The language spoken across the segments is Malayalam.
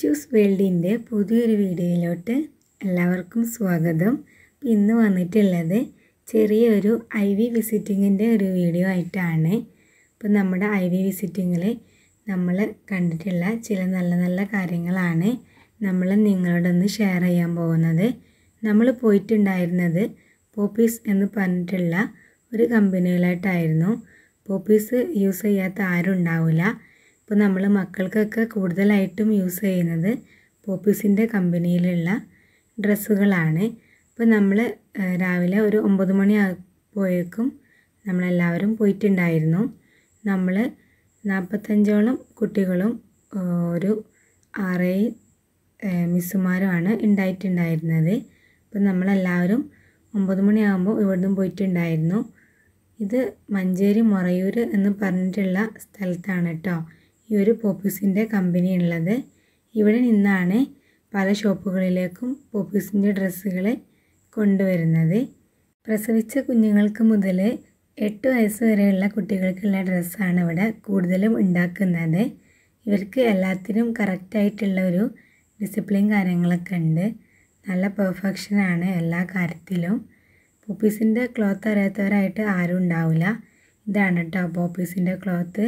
ജ്യൂസ് വേൾഡിൻ്റെ പുതിയൊരു വീഡിയോയിലോട്ട് എല്ലാവർക്കും സ്വാഗതം ഇന്ന് വന്നിട്ടുള്ളത് ചെറിയൊരു ഐ വി വിസിറ്റിങ്ങിൻ്റെ ഒരു വീഡിയോ ആയിട്ടാണ് ഇപ്പം നമ്മുടെ ഐ വി വിസിറ്റിങ്ങിൽ നമ്മൾ കണ്ടിട്ടുള്ള ചില നല്ല നല്ല കാര്യങ്ങളാണ് നമ്മൾ നിങ്ങളോടൊന്ന് ഷെയർ ചെയ്യാൻ പോകുന്നത് നമ്മൾ പോയിട്ടുണ്ടായിരുന്നത് പോപ്പീസ് എന്ന് പറഞ്ഞിട്ടുള്ള ഒരു കമ്പനിയിലായിട്ടായിരുന്നു പോപ്പീസ് യൂസ് ചെയ്യാത്ത ആരും ഉണ്ടാവില്ല അപ്പോൾ നമ്മൾ മക്കൾക്കൊക്കെ കൂടുതലായിട്ടും യൂസ് ചെയ്യുന്നത് പോപ്പീസിൻ്റെ കമ്പനിയിലുള്ള ഡ്രസ്സുകളാണ് അപ്പോൾ നമ്മൾ രാവിലെ ഒരു ഒമ്പത് മണി ആയപ്പോഴേക്കും നമ്മളെല്ലാവരും പോയിട്ടുണ്ടായിരുന്നു നമ്മൾ നാൽപ്പത്തഞ്ചോളം കുട്ടികളും ഒരു ആറേ മിസ്സുമാരുമാണ് ഉണ്ടായിട്ടുണ്ടായിരുന്നത് ഇപ്പം നമ്മളെല്ലാവരും ഒമ്പത് മണിയാകുമ്പോൾ ഇവിടുന്ന് പോയിട്ടുണ്ടായിരുന്നു ഇത് മഞ്ചേരി മുറയൂർ എന്ന് പറഞ്ഞിട്ടുള്ള സ്ഥലത്താണ് കേട്ടോ ഈ ഒരു പോപ്പീസിൻ്റെ കമ്പനി ഉള്ളത് ഇവിടെ നിന്നാണ് പല ഷോപ്പുകളിലേക്കും പോപ്പീസിൻ്റെ ഡ്രസ്സുകൾ കൊണ്ടുവരുന്നത് പ്രസവിച്ച കുഞ്ഞുങ്ങൾക്ക് മുതൽ എട്ട് വയസ്സ് വരെയുള്ള കുട്ടികൾക്കുള്ള ഡ്രസ്സാണ് ഇവിടെ കൂടുതലും ഉണ്ടാക്കുന്നത് ഇവർക്ക് എല്ലാത്തിനും കറക്റ്റായിട്ടുള്ള ഒരു ഡിസിപ്ലിൻ കാര്യങ്ങളൊക്കെ ഉണ്ട് നല്ല പെർഫെക്ഷനാണ് എല്ലാ കാര്യത്തിലും പോപ്പീസിൻ്റെ ക്ലോത്ത് അറിയാത്തവരായിട്ട് ആരും ഉണ്ടാവില്ല ഇതാണ് കേട്ടോ പോപ്പീസിൻ്റെ ക്ലോത്ത്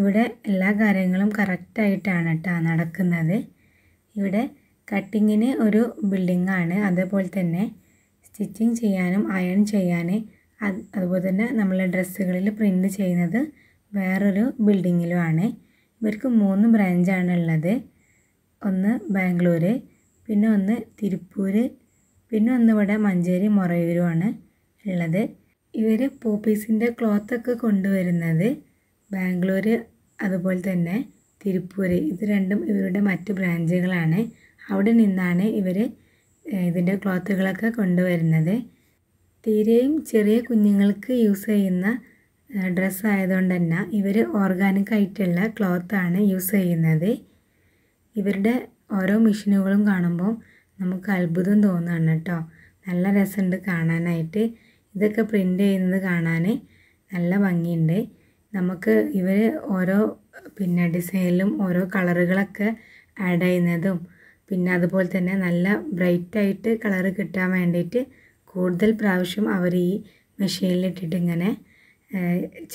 ഇവിടെ എല്ലാ കാര്യങ്ങളും കറക്റ്റായിട്ടാണ് കേട്ടോ നടക്കുന്നത് ഇവിടെ കട്ടിങ്ങിന് ഒരു ബിൽഡിങ്ങാണ് അതേപോലെ തന്നെ സ്റ്റിച്ചിങ് ചെയ്യാനും അയൺ ചെയ്യാൻ അതുപോലെ തന്നെ നമ്മളെ ഡ്രസ്സുകളിൽ പ്രിൻ്റ് ചെയ്യുന്നത് വേറൊരു ആണ് ഇവർക്ക് മൂന്ന് ബ്രാഞ്ചാണ് ഉള്ളത് ഒന്ന് ബാംഗ്ലൂർ പിന്നെ ഒന്ന് തിരുപ്പൂർ പിന്നെ ഒന്ന് ഇവിടെ മഞ്ചേരി മൊറയൂരുമാണ് ഉള്ളത് ഇവർ പോപ്പീസിൻ്റെ ക്ലോത്തൊക്കെ കൊണ്ടുവരുന്നത് ബാംഗ്ലൂർ അതുപോലെ തന്നെ തിരുപ്പൂർ ഇത് രണ്ടും ഇവരുടെ മറ്റ് ബ്രാഞ്ചുകളാണ് അവിടെ നിന്നാണ് ഇവർ ഇതിൻ്റെ ക്ലോത്തുകളൊക്കെ കൊണ്ടുവരുന്നത് തീരെയും ചെറിയ കുഞ്ഞുങ്ങൾക്ക് യൂസ് ചെയ്യുന്ന ഡ്രസ്സ് ആയതുകൊണ്ട് തന്നെ ഇവർ ഓർഗാനിക് ആയിട്ടുള്ള ക്ലോത്താണ് യൂസ് ചെയ്യുന്നത് ഇവരുടെ ഓരോ മെഷീനുകളും കാണുമ്പോൾ നമുക്ക് അത്ഭുതം തോന്നുകയാണ് കേട്ടോ നല്ല രസമുണ്ട് കാണാനായിട്ട് ഇതൊക്കെ പ്രിൻ്റ് ചെയ്യുന്നത് കാണാൻ നല്ല ഭംഗിയുണ്ട് നമുക്ക് ഇവർ ഓരോ പിന്നെ ഡിസൈനിലും ഓരോ കളറുകളൊക്കെ ആഡ് ചെയ്യുന്നതും പിന്നെ അതുപോലെ തന്നെ നല്ല ബ്രൈറ്റായിട്ട് കളറ് കിട്ടാൻ വേണ്ടിയിട്ട് കൂടുതൽ പ്രാവശ്യം അവർ ഈ മെഷീനിലിട്ടിട്ട് ഇങ്ങനെ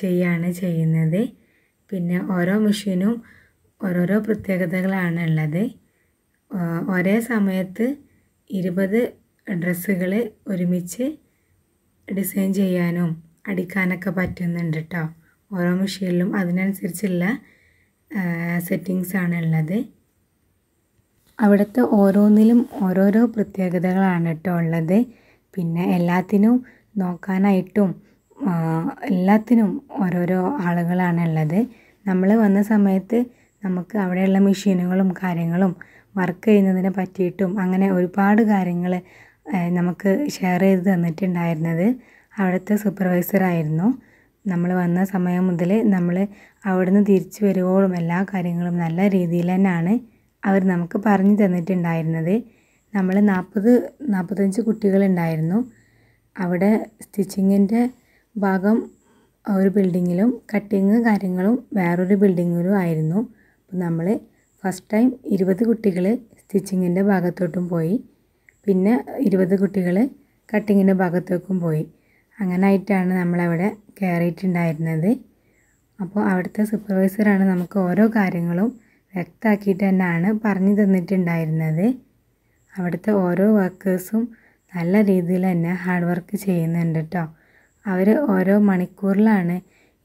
ചെയ്യാണ് ചെയ്യുന്നത് പിന്നെ ഓരോ മെഷീനും ഓരോരോ പ്രത്യേകതകളാണ് ഉള്ളത് ഒരേ സമയത്ത് ഇരുപത് ഡ്രസ്സുകൾ ഒരുമിച്ച് ഡിസൈൻ ചെയ്യാനും അടിക്കാനൊക്കെ പറ്റുന്നുണ്ട് കേട്ടോ ഓരോ മെഷീനിലും അതിനനുസരിച്ചുള്ള സെറ്റിങ്സ് ആണ് ഉള്ളത് അവിടുത്തെ ഓരോന്നിലും ഓരോരോ പ്രത്യേകതകളാണ് കേട്ടോ ഉള്ളത് പിന്നെ എല്ലാത്തിനും നോക്കാനായിട്ടും എല്ലാത്തിനും ഓരോരോ ആളുകളാണ് ഉള്ളത് നമ്മൾ വന്ന സമയത്ത് നമുക്ക് അവിടെയുള്ള മെഷീനുകളും കാര്യങ്ങളും വർക്ക് ചെയ്യുന്നതിനെ പറ്റിയിട്ടും അങ്ങനെ ഒരുപാട് കാര്യങ്ങൾ നമുക്ക് ഷെയർ ചെയ്ത് തന്നിട്ടുണ്ടായിരുന്നത് അവിടുത്തെ സൂപ്പർവൈസറായിരുന്നു നമ്മൾ വന്ന സമയം മുതൽ നമ്മൾ അവിടുന്ന് തിരിച്ചു വരുമ്പോഴും എല്ലാ കാര്യങ്ങളും നല്ല രീതിയിൽ തന്നെയാണ് അവർ നമുക്ക് പറഞ്ഞു തന്നിട്ടുണ്ടായിരുന്നത് നമ്മൾ നാൽപ്പത് നാൽപ്പത്തഞ്ച് കുട്ടികളുണ്ടായിരുന്നു അവിടെ സ്റ്റിച്ചിങ്ങിൻ്റെ ഭാഗം ഒരു ബിൽഡിങ്ങിലും കട്ടിങ് കാര്യങ്ങളും വേറൊരു ബിൽഡിങ്ങിലും ആയിരുന്നു അപ്പോൾ നമ്മൾ ഫസ്റ്റ് ടൈം ഇരുപത് കുട്ടികൾ സ്റ്റിച്ചിങ്ങിൻ്റെ ഭാഗത്തോട്ടും പോയി പിന്നെ ഇരുപത് കുട്ടികൾ കട്ടിങ്ങിൻ്റെ ഭാഗത്തേക്കും പോയി അങ്ങനായിട്ടാണ് നമ്മളവിടെ കയറിയിട്ടുണ്ടായിരുന്നത് അപ്പോൾ അവിടുത്തെ സൂപ്പർവൈസറാണ് നമുക്ക് ഓരോ കാര്യങ്ങളും വ്യക്തമാക്കിയിട്ട് തന്നെയാണ് പറഞ്ഞു തന്നിട്ടുണ്ടായിരുന്നത് അവിടുത്തെ ഓരോ വർക്കേഴ്സും നല്ല രീതിയിൽ തന്നെ ഹാർഡ് വർക്ക് ചെയ്യുന്നുണ്ട് കേട്ടോ അവർ ഓരോ മണിക്കൂറിലാണ്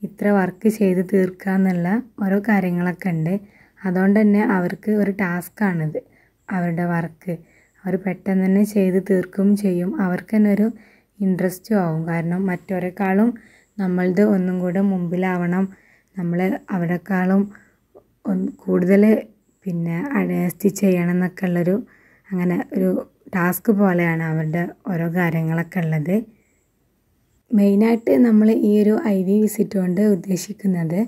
ഇത്ര വർക്ക് ചെയ്ത് തീർക്കുക എന്നുള്ള ഓരോ കാര്യങ്ങളൊക്കെ ഉണ്ട് അതുകൊണ്ട് തന്നെ അവർക്ക് ഒരു ടാസ്ക്കാണിത് അവരുടെ വർക്ക് അവർ പെട്ടെന്ന് തന്നെ ചെയ്ത് തീർക്കും ചെയ്യും അവർക്ക് തന്നെ ഒരു ഇൻട്രസ്റ്റും ആവും കാരണം മറ്റൊരേക്കാളും നമ്മളത് ഒന്നും കൂടെ മുമ്പിലാവണം നമ്മൾ അവരെക്കാളും കൂടുതൽ പിന്നെ അഡ്ജസ്റ്റ് ചെയ്യണം എന്നൊക്കെ ഉള്ളൊരു അങ്ങനെ ഒരു ടാസ്ക് പോലെയാണ് അവരുടെ ഓരോ കാര്യങ്ങളൊക്കെ ഉള്ളത് മെയിനായിട്ട് നമ്മൾ ഈ ഒരു ഐ വി വിസിറ്റ് കൊണ്ട് ഉദ്ദേശിക്കുന്നത്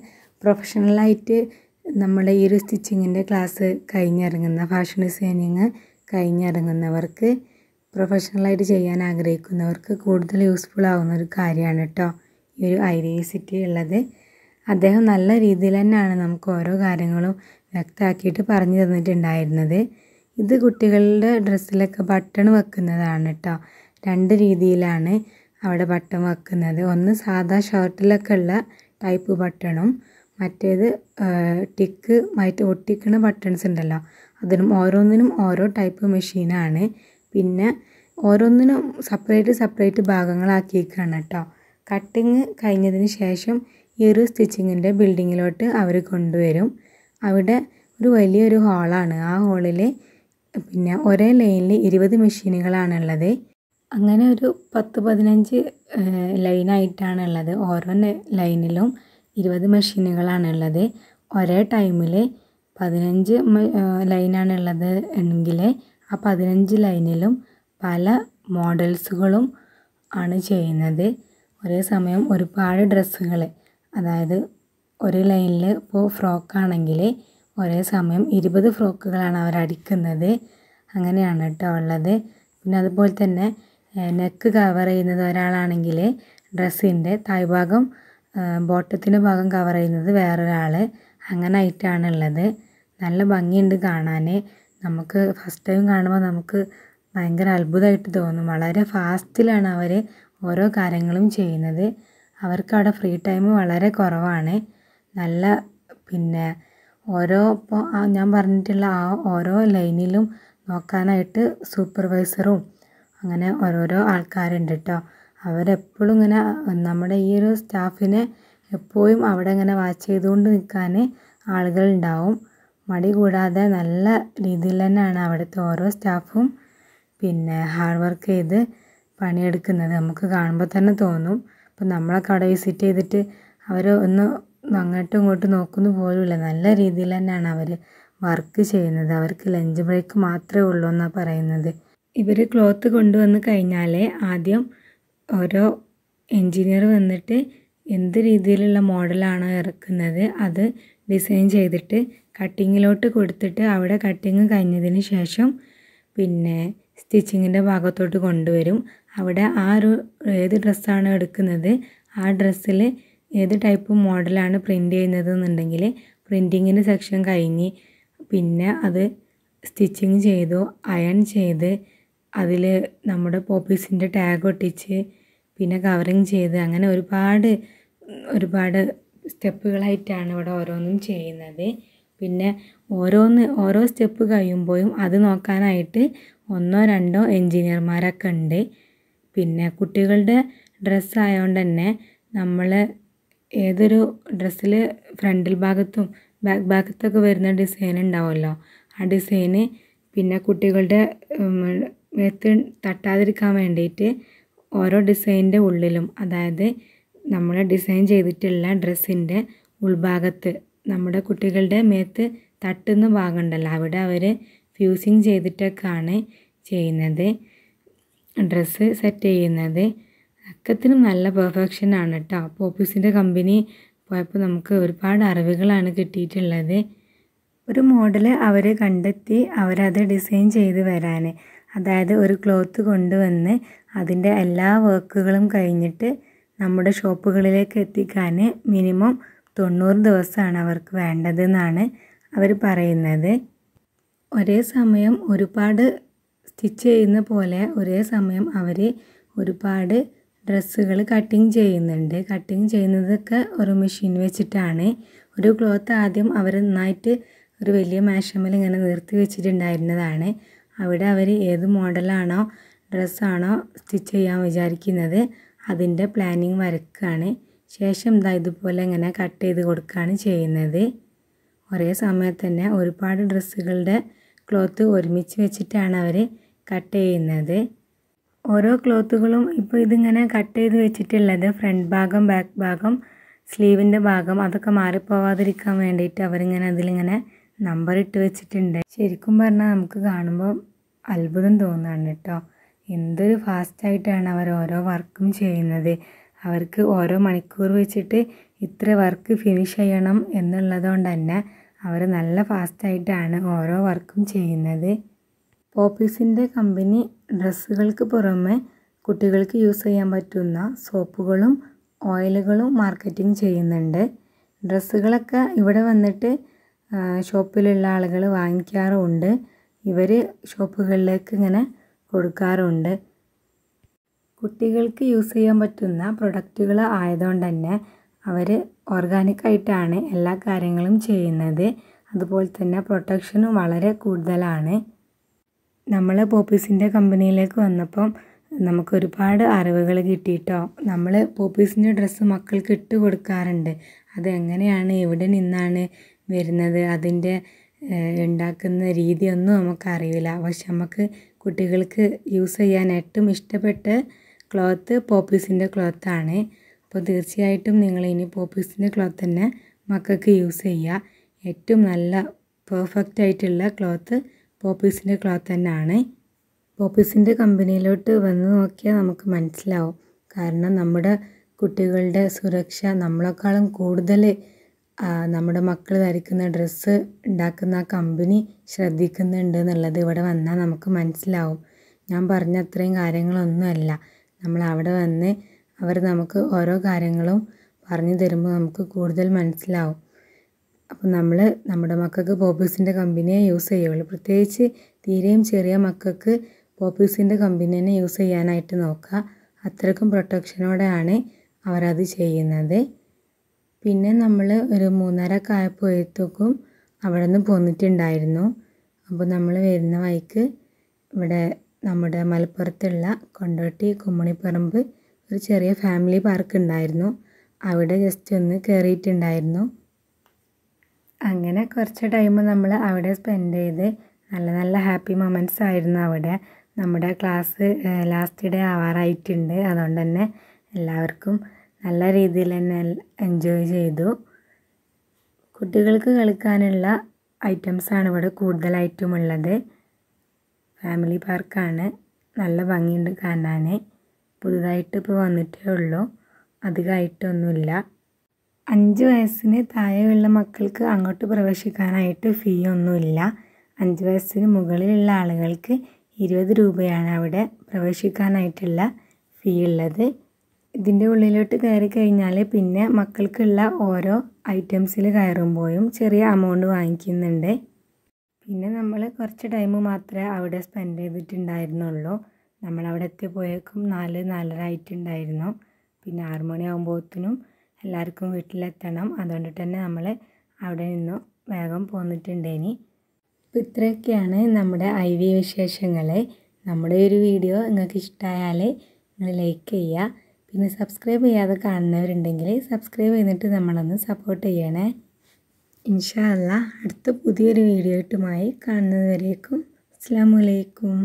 പ്രൊഫഷണലായിട്ട് നമ്മുടെ ഈ ഒരു സ്റ്റിച്ചിങ്ങിൻ്റെ ക്ലാസ് കഴിഞ്ഞിറങ്ങുന്ന ഫാഷൻ ഡിസൈനിങ് കഴിഞ്ഞിറങ്ങുന്നവർക്ക് പ്രൊഫഷണലായിട്ട് ചെയ്യാൻ ആഗ്രഹിക്കുന്നവർക്ക് കൂടുതൽ യൂസ്ഫുൾ ആവുന്ന ഒരു കാര്യമാണ് കേട്ടോ ഈ ഒരു ഐഡിയസിറ്റി ഉള്ളത് അദ്ദേഹം നല്ല രീതിയിൽ തന്നെയാണ് നമുക്ക് ഓരോ കാര്യങ്ങളും വ്യക്തമാക്കിയിട്ട് പറഞ്ഞു തന്നിട്ടുണ്ടായിരുന്നത് ഇത് കുട്ടികളുടെ ഡ്രസ്സിലൊക്കെ ബട്ടൺ വെക്കുന്നതാണ് കേട്ടോ രണ്ട് രീതിയിലാണ് അവിടെ ബട്ടൺ വെക്കുന്നത് ഒന്ന് സാധാ ഷർട്ടിലൊക്കെ ഉള്ള ടൈപ്പ് ബട്ടണും മറ്റേത് ടിക്ക് മറ്റ് ഒട്ടിക്കുന്ന ബട്ടൺസ് ഉണ്ടല്ലോ അതിനും ഓരോന്നിനും ഓരോ ടൈപ്പ് മെഷീനാണ് പിന്നെ ഓരോന്നിനും സെപ്പറേറ്റ് സെപ്പറേറ്റ് ഭാഗങ്ങളാക്കിയേക്കാണ് കേട്ടോ കട്ടിങ് കഴിഞ്ഞതിന് ശേഷം ഈ ഒരു സ്റ്റിച്ചിങ്ങിൻ്റെ ബിൽഡിങ്ങിലോട്ട് അവർ കൊണ്ടുവരും അവിടെ ഒരു വലിയൊരു ഹാളാണ് ആ ഹാളിൽ പിന്നെ ഒരേ ലൈനിൽ ഇരുപത് മെഷീനുകളാണുള്ളത് അങ്ങനെ ഒരു പത്ത് പതിനഞ്ച് ലൈനായിട്ടാണുള്ളത് ഓരോ ലൈനിലും ഇരുപത് മെഷീനുകളാണുള്ളത് ഒരേ ടൈമിൽ പതിനഞ്ച് ലൈനാണുള്ളത് എങ്കിൽ ആ പതിനഞ്ച് ലൈനിലും പല മോഡൽസുകളും ആണ് ചെയ്യുന്നത് ഒരേ സമയം ഒരുപാട് ഡ്രസ്സുകൾ അതായത് ഒരു ലൈനിൽ ഇപ്പോൾ ഫ്രോക്കാണെങ്കിൽ ഒരേ സമയം ഇരുപത് ഫ്രോക്കുകളാണ് അവർ അടിക്കുന്നത് അങ്ങനെയാണ് കേട്ടോ ഉള്ളത് പിന്നെ അതുപോലെ തന്നെ നെക്ക് കവർ ചെയ്യുന്നത് ഒരാളാണെങ്കിൽ ഡ്രസ്സിൻ്റെ തായ്ഭാഗം ബോട്ടത്തിൻ്റെ ഭാഗം കവർ ചെയ്യുന്നത് വേറൊരാൾ അങ്ങനെ ആയിട്ടാണുള്ളത് നല്ല ഭംഗിയുണ്ട് കാണാൻ നമുക്ക് ഫസ്റ്റ് ടൈം കാണുമ്പോൾ നമുക്ക് ഭയങ്കര അത്ഭുതമായിട്ട് തോന്നും വളരെ ഫാസ്റ്റിലാണ് അവർ ഓരോ കാര്യങ്ങളും ചെയ്യുന്നത് അവിടെ ഫ്രീ ടൈം വളരെ കുറവാണ് നല്ല പിന്നെ ഓരോ ഇപ്പോൾ ഞാൻ പറഞ്ഞിട്ടുള്ള ആ ഓരോ ലൈനിലും നോക്കാനായിട്ട് സൂപ്പർവൈസറും അങ്ങനെ ഓരോരോ ആൾക്കാരുണ്ട് കേട്ടോ അവരെപ്പോഴും ഇങ്ങനെ നമ്മുടെ ഈ ഒരു സ്റ്റാഫിനെ എപ്പോഴും അവിടെ ഇങ്ങനെ വാച്ച് ചെയ്തുകൊണ്ട് നിൽക്കാൻ ആളുകളുണ്ടാവും മടി കൂടാതെ നല്ല രീതിയിൽ തന്നെയാണ് അവിടുത്തെ ഓരോ സ്റ്റാഫും പിന്നെ ഹാർഡ് വർക്ക് ചെയ്ത് പണിയെടുക്കുന്നത് നമുക്ക് കാണുമ്പോൾ തന്നെ തോന്നും അപ്പോൾ നമ്മളൊക്കെ അവിടെ വിസിറ്റ് ചെയ്തിട്ട് അവർ ഒന്ന് അങ്ങോട്ടും ഇങ്ങോട്ടും നോക്കുന്നു പോലുമില്ല നല്ല രീതിയിൽ തന്നെയാണ് അവർ വർക്ക് ചെയ്യുന്നത് അവർക്ക് ലഞ്ച് ബ്രേക്ക് മാത്രമേ ഉള്ളൂ എന്നാണ് പറയുന്നത് ഇവർ ക്ലോത്ത് കൊണ്ടുവന്ന് കഴിഞ്ഞാൽ ആദ്യം ഓരോ എൻജിനീയർ വന്നിട്ട് എന്ത് രീതിയിലുള്ള മോഡലാണോ ഇറക്കുന്നത് അത് ഡിസൈൻ ചെയ്തിട്ട് കട്ടിങ്ങിലോട്ട് കൊടുത്തിട്ട് അവിടെ കട്ടിങ് കഴിഞ്ഞതിന് ശേഷം പിന്നെ സ്റ്റിച്ചിങ്ങിൻ്റെ ഭാഗത്തോട്ട് കൊണ്ടുവരും അവിടെ ആ ഒരു ഏത് ഡ്രസ്സാണ് എടുക്കുന്നത് ആ ഡ്രസ്സിൽ ഏത് ടൈപ്പ് മോഡലാണ് പ്രിൻ്റ് ചെയ്യുന്നത് എന്നുണ്ടെങ്കിൽ പ്രിൻറ്റിങ്ങിൻ്റെ സെക്ഷൻ കഴിഞ്ഞ് പിന്നെ അത് സ്റ്റിച്ചിങ് ചെയ്തു അയൺ ചെയ്ത് അതിൽ നമ്മുടെ പോപ്പീസിൻ്റെ ടാഗ് ഒട്ടിച്ച് പിന്നെ കവറിങ് ചെയ്ത് അങ്ങനെ ഒരുപാട് ഒരുപാട് സ്റ്റെപ്പുകളായിട്ടാണ് ഇവിടെ ഓരോന്നും ചെയ്യുന്നത് പിന്നെ ഓരോന്ന് ഓരോ സ്റ്റെപ്പ് കഴിയുമ്പോഴും അത് നോക്കാനായിട്ട് ഒന്നോ രണ്ടോ എൻജിനീയർമാരൊക്കെ ഉണ്ട് പിന്നെ കുട്ടികളുടെ ഡ്രസ്സ് ആയതുകൊണ്ട് തന്നെ നമ്മൾ ഏതൊരു ഡ്രസ്സിൽ ഫ്രണ്ടിൽ ഭാഗത്തും ബാക്ക് ഭാഗത്തൊക്കെ വരുന്ന ഡിസൈൻ ഉണ്ടാവുമല്ലോ ആ ഡിസൈന് പിന്നെ കുട്ടികളുടെ മേത്ത് തട്ടാതിരിക്കാൻ വേണ്ടിയിട്ട് ഓരോ ഡിസൈനിൻ്റെ ഉള്ളിലും അതായത് നമ്മൾ ഡിസൈൻ ചെയ്തിട്ടുള്ള ഡ്രസ്സിൻ്റെ ഉൾഭാഗത്ത് നമ്മുടെ കുട്ടികളുടെ മേത്ത് തട്ടുന്ന ഭാഗം ഉണ്ടല്ലോ അവിടെ അവർ ഫ്യൂസിങ് ചെയ്തിട്ടൊക്കെയാണ് ചെയ്യുന്നത് ഡ്രസ്സ് സെറ്റ് ചെയ്യുന്നത് അക്കത്തിനും നല്ല ആണ് കേട്ടോ ഓഫീസിൻ്റെ കമ്പനി പോയപ്പോൾ നമുക്ക് ഒരുപാട് അറിവുകളാണ് കിട്ടിയിട്ടുള്ളത് ഒരു മോഡൽ അവർ കണ്ടെത്തി അവരത് ഡിസൈൻ ചെയ്ത് വരാൻ അതായത് ഒരു ക്ലോത്ത് കൊണ്ടുവന്ന് അതിൻ്റെ എല്ലാ വർക്കുകളും കഴിഞ്ഞിട്ട് നമ്മുടെ ഷോപ്പുകളിലേക്ക് എത്തിക്കാൻ മിനിമം തൊണ്ണൂറ് ദിവസമാണ് അവർക്ക് വേണ്ടതെന്നാണ് അവർ പറയുന്നത് ഒരേ സമയം ഒരുപാട് സ്റ്റിച്ച് ചെയ്യുന്ന പോലെ ഒരേ സമയം അവർ ഒരുപാട് ഡ്രസ്സുകൾ കട്ടിങ് ചെയ്യുന്നുണ്ട് കട്ടിങ് ചെയ്യുന്നതൊക്കെ ഒരു മെഷീൻ വെച്ചിട്ടാണ് ഒരു ക്ലോത്ത് ആദ്യം അവർ നന്നായിട്ട് ഒരു വലിയ മേശമ്മൽ ഇങ്ങനെ നിർത്തി വെച്ചിട്ടുണ്ടായിരുന്നതാണ് അവിടെ അവർ ഏത് മോഡലാണോ ഡ്രസ്സാണോ സ്റ്റിച്ച് ചെയ്യാൻ വിചാരിക്കുന്നത് അതിൻ്റെ പ്ലാനിങ് വരക്കുകയാണ് ശേഷം ഇതാ ഇതുപോലെ ഇങ്ങനെ കട്ട് ചെയ്ത് കൊടുക്കുകയാണ് ചെയ്യുന്നത് ഒരേ സമയത്ത് തന്നെ ഒരുപാട് ഡ്രസ്സുകളുടെ ക്ലോത്ത് ഒരുമിച്ച് വെച്ചിട്ടാണ് അവർ കട്ട് ചെയ്യുന്നത് ഓരോ ക്ലോത്തുകളും ഇപ്പോൾ ഇതിങ്ങനെ കട്ട് ചെയ്ത് വെച്ചിട്ടുള്ളത് ഫ്രണ്ട് ഭാഗം ബാക്ക് ഭാഗം സ്ലീവിൻ്റെ ഭാഗം അതൊക്കെ മാറിപ്പോവാതിരിക്കാൻ വേണ്ടിയിട്ട് അവരിങ്ങനെ അതിലിങ്ങനെ നമ്പർ ഇട്ട് വെച്ചിട്ടുണ്ട് ശരിക്കും പറഞ്ഞാൽ നമുക്ക് കാണുമ്പോൾ അത്ഭുതം തോന്നുകയാണ് കേട്ടോ എന്തൊരു ഫാസ്റ്റായിട്ടാണ് അവർ ഓരോ വർക്കും ചെയ്യുന്നത് അവർക്ക് ഓരോ മണിക്കൂർ വെച്ചിട്ട് ഇത്ര വർക്ക് ഫിനിഷ് ചെയ്യണം എന്നുള്ളതുകൊണ്ട് തന്നെ അവർ നല്ല ഫാസ്റ്റായിട്ടാണ് ഓരോ വർക്കും ചെയ്യുന്നത് പോപ്പീസിൻ്റെ കമ്പനി ഡ്രസ്സുകൾക്ക് പുറമെ കുട്ടികൾക്ക് യൂസ് ചെയ്യാൻ പറ്റുന്ന സോപ്പുകളും ഓയിലുകളും മാർക്കറ്റിംഗ് ചെയ്യുന്നുണ്ട് ഡ്രസ്സുകളൊക്കെ ഇവിടെ വന്നിട്ട് ഷോപ്പിലുള്ള ആളുകൾ വാങ്ങിക്കാറുമുണ്ട് ഇവർ ഷോപ്പുകളിലേക്ക് ഇങ്ങനെ കൊടുക്കാറുണ്ട് കുട്ടികൾക്ക് യൂസ് ചെയ്യാൻ പറ്റുന്ന പ്രൊഡക്റ്റുകൾ ആയതുകൊണ്ട് തന്നെ അവർ ഓർഗാനിക്കായിട്ടാണ് എല്ലാ കാര്യങ്ങളും ചെയ്യുന്നത് അതുപോലെ തന്നെ പ്രൊട്ടക്ഷനും വളരെ കൂടുതലാണ് നമ്മൾ പോപ്പീസിൻ്റെ കമ്പനിയിലേക്ക് വന്നപ്പം നമുക്ക് ഒരുപാട് അറിവുകൾ കിട്ടിയിട്ടോ നമ്മൾ പോപ്പീസിൻ്റെ ഡ്രസ്സ് മക്കൾക്ക് ഇട്ട് കൊടുക്കാറുണ്ട് അത് എങ്ങനെയാണ് എവിടെ നിന്നാണ് വരുന്നത് അതിൻ്റെ ഉണ്ടാക്കുന്ന രീതിയൊന്നും നമുക്കറിയില്ല പക്ഷെ നമുക്ക് കുട്ടികൾക്ക് യൂസ് ചെയ്യാൻ ഏറ്റവും ഇഷ്ടപ്പെട്ട ക്ലോത്ത് പോപ്പീസിൻ്റെ ക്ലോത്താണ് അപ്പോൾ തീർച്ചയായിട്ടും നിങ്ങൾ ഇനി പോപ്പീസിൻ്റെ ക്ലോത്ത് തന്നെ മക്കൾക്ക് യൂസ് ചെയ്യുക ഏറ്റവും നല്ല പെർഫെക്റ്റ് ആയിട്ടുള്ള ക്ലോത്ത് പോപ്പീസിൻ്റെ ക്ലോത്ത് തന്നെയാണ് പോപ്പീസിൻ്റെ കമ്പനിയിലോട്ട് വന്ന് നോക്കിയാൽ നമുക്ക് മനസ്സിലാവും കാരണം നമ്മുടെ കുട്ടികളുടെ സുരക്ഷ നമ്മളെക്കാളും കൂടുതൽ നമ്മുടെ മക്കൾ ധരിക്കുന്ന ഡ്രസ്സ് ഉണ്ടാക്കുന്ന ആ കമ്പനി ശ്രദ്ധിക്കുന്നുണ്ട് എന്നുള്ളത് ഇവിടെ വന്നാൽ നമുക്ക് മനസ്സിലാവും ഞാൻ പറഞ്ഞ അത്രയും കാര്യങ്ങളൊന്നുമല്ല നമ്മൾ അവിടെ വന്ന് അവർ നമുക്ക് ഓരോ കാര്യങ്ങളും പറഞ്ഞു തരുമ്പോൾ നമുക്ക് കൂടുതൽ മനസ്സിലാവും അപ്പോൾ നമ്മൾ നമ്മുടെ മക്കൾക്ക് പോപ്പീസിൻ്റെ കമ്പനിയെ യൂസ് ചെയ്യുള്ളൂ പ്രത്യേകിച്ച് തീരെയും ചെറിയ മക്കൾക്ക് പോപ്പീസിൻ്റെ കമ്പനി തന്നെ യൂസ് ചെയ്യാനായിട്ട് നോക്കുക അത്രക്കും പ്രൊട്ടക്ഷനോടെയാണ് അവരത് ചെയ്യുന്നത് പിന്നെ നമ്മൾ ഒരു മൂന്നരയൊക്കെ ആയപ്പോഴത്തേക്കും അവിടെ നിന്ന് പോന്നിട്ടുണ്ടായിരുന്നു അപ്പോൾ നമ്മൾ വരുന്ന വഴിക്ക് ഇവിടെ നമ്മുടെ മലപ്പുറത്തുള്ള കൊണ്ടോട്ടി കുമ്മണിപ്പറമ്പ് ഒരു ചെറിയ ഫാമിലി പാർക്ക് ഉണ്ടായിരുന്നു അവിടെ ജസ്റ്റ് ഒന്ന് കയറിയിട്ടുണ്ടായിരുന്നു അങ്ങനെ കുറച്ച് ടൈം നമ്മൾ അവിടെ സ്പെൻഡ് ചെയ്ത് നല്ല നല്ല ഹാപ്പി മൊമെൻറ്റ്സ് ആയിരുന്നു അവിടെ നമ്മുടെ ക്ലാസ് ലാസ്റ്റ് ഡേ ആവാറായിട്ടുണ്ട് അതുകൊണ്ട് തന്നെ എല്ലാവർക്കും നല്ല രീതിയിൽ തന്നെ എൻജോയ് ചെയ്തു കുട്ടികൾക്ക് കളിക്കാനുള്ള ഐറ്റംസാണ് ഇവിടെ കൂടുതലായിട്ടും ഉള്ളത് ഫാമിലി പാർക്കാണ് നല്ല ഭംഗിയുണ്ട് കാണാൻ പുതുതായിട്ട് ഇപ്പോൾ വന്നിട്ടേ ഉള്ളൂ അധികമായിട്ടൊന്നുമില്ല അഞ്ച് വയസ്സിന് താഴെയുള്ള മക്കൾക്ക് അങ്ങോട്ട് പ്രവേശിക്കാനായിട്ട് ഫീ ഒന്നുമില്ല അഞ്ച് വയസ്സിന് മുകളിലുള്ള ആളുകൾക്ക് ഇരുപത് രൂപയാണ് അവിടെ പ്രവേശിക്കാനായിട്ടുള്ള ഫീ ഉള്ളത് ഇതിൻ്റെ ഉള്ളിലോട്ട് കയറി കഴിഞ്ഞാൽ പിന്നെ മക്കൾക്കുള്ള ഓരോ ഐറ്റംസിൽ കയറുമ്പോഴും ചെറിയ എമൗണ്ട് വാങ്ങിക്കുന്നുണ്ട് പിന്നെ നമ്മൾ കുറച്ച് ടൈം മാത്രമേ അവിടെ സ്പെൻഡ് ചെയ്തിട്ടുണ്ടായിരുന്നുള്ളൂ നമ്മളവിടെ എത്തിപ്പോയേക്കും നാല് നാലര ആയിട്ടുണ്ടായിരുന്നു പിന്നെ ആറു മണിയാകുമ്പോഴത്തേനും എല്ലാവർക്കും വീട്ടിലെത്തണം അതുകൊണ്ട് തന്നെ നമ്മൾ അവിടെ നിന്ന് വേഗം പോന്നിട്ടുണ്ട് ഇനി അപ്പോൾ ഇത്രയൊക്കെയാണ് നമ്മുടെ ഐ വി വിശേഷങ്ങൾ നമ്മുടെ ഒരു വീഡിയോ നിങ്ങൾക്ക് ഇഷ്ടമായാൽ നിങ്ങൾ ലൈക്ക് ചെയ്യുക പിന്നെ സബ്സ്ക്രൈബ് ചെയ്യാതെ കാണുന്നവരുണ്ടെങ്കിൽ സബ്സ്ക്രൈബ് ചെയ്തിട്ട് നമ്മളൊന്ന് സപ്പോർട്ട് ചെയ്യണേ ഇൻഷാല്ല അടുത്ത പുതിയൊരു വീഡിയോ ആയിട്ടുമായി കാണുന്നത് വരേക്കും അസ്സാമലൈക്കും